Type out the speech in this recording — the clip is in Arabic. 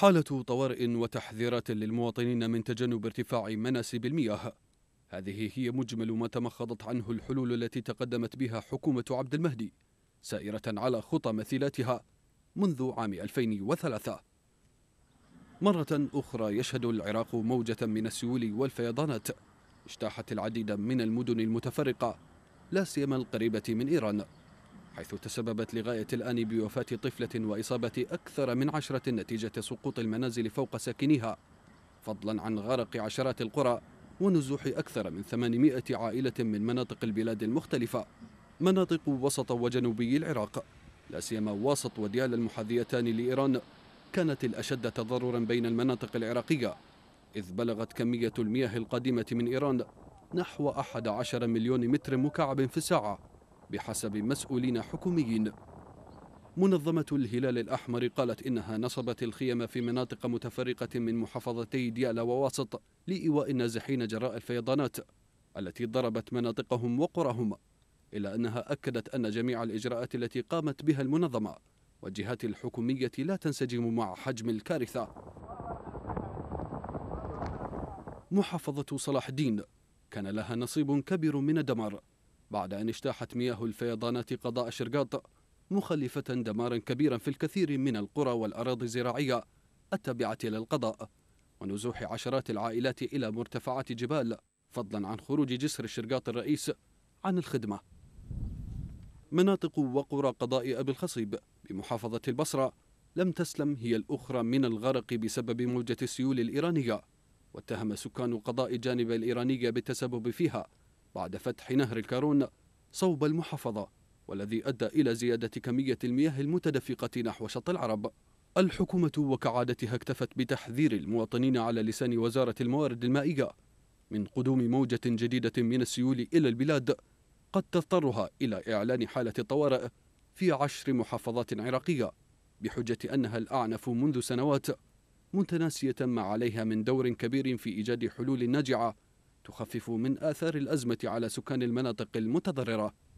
حالة طوارئ وتحذيرات للمواطنين من تجنب ارتفاع مناسب المياه هذه هي مجمل ما تمخضت عنه الحلول التي تقدمت بها حكومة عبد المهدي سائرة على خطى مثيلاتها منذ عام 2003 مرة أخرى يشهد العراق موجة من السيول والفيضانات اجتاحت العديد من المدن المتفرقة لا سيما القريبة من إيران حيث تسببت لغاية الآن بوفاة طفلة وإصابة أكثر من عشرة نتيجة سقوط المنازل فوق ساكنيها فضلا عن غرق عشرات القرى ونزوح أكثر من 800 عائلة من مناطق البلاد المختلفة مناطق وسط وجنوبي العراق لا سيما واسط وديال المحاذيتان لإيران كانت الأشد تضررا بين المناطق العراقية إذ بلغت كمية المياه القادمة من إيران نحو 11 مليون متر مكعب في الساعة بحسب مسؤولين حكوميين منظمة الهلال الأحمر قالت إنها نصبت الخيم في مناطق متفرقة من محافظتي ديالى وواسط لإيواء النازحين جراء الفيضانات التي ضربت مناطقهم وقراهم إلا أنها أكدت أن جميع الإجراءات التي قامت بها المنظمة والجهات الحكومية لا تنسجم مع حجم الكارثة محافظة صلاح الدين كان لها نصيب كبير من الدمار بعد أن اجتاحت مياه الفيضانات قضاء شرقاط مخلفة دمارا كبيرا في الكثير من القرى والأراضي الزراعية التابعة للقضاء ونزوح عشرات العائلات إلى مرتفعات جبال فضلا عن خروج جسر الشرقاط الرئيس عن الخدمة مناطق وقرى قضاء أبي الخصيب بمحافظة البصرة لم تسلم هي الأخرى من الغرق بسبب موجة السيول الإيرانية واتهم سكان قضاء جانب الإيرانية بالتسبب فيها بعد فتح نهر الكارون صوب المحافظة والذي أدى إلى زيادة كمية المياه المتدفقة نحو شط العرب الحكومة وكعادتها اكتفت بتحذير المواطنين على لسان وزارة الموارد المائية من قدوم موجة جديدة من السيول إلى البلاد قد تضطرها إلى إعلان حالة الطوارئ في عشر محافظات عراقية بحجة أنها الأعنف منذ سنوات متناسية ما عليها من دور كبير في إيجاد حلول ناجعة تخفف من آثار الأزمة على سكان المناطق المتضررة